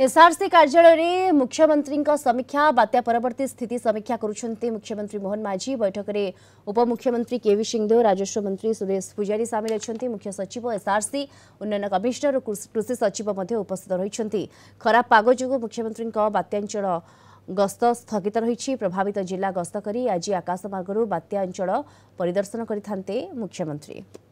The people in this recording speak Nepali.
एसआरसी एसर्सि कर्याल्यमन्त्री समीक्षा बात्या पवर्ती स्थिति समीक्षा गरु मुख्यमन्त्री मोहन माझी बैठकले उपमुख्यमन्त्री केवी सिंहदे राजस्व मन्त्री सुरेश पुजारी सामल अहिले मुख्य सचिव एसआरसि उन्नयन र कृषि सचिव मध्ये उपस्थित खराब रहराब पागु मुख्यमन्त्री बात्याञ्चित रहेछ प्रभावित जिल्ला गस्तक आज आकाशमर्गत्याञ्च परिदर्शन गरिख्यमन्त्री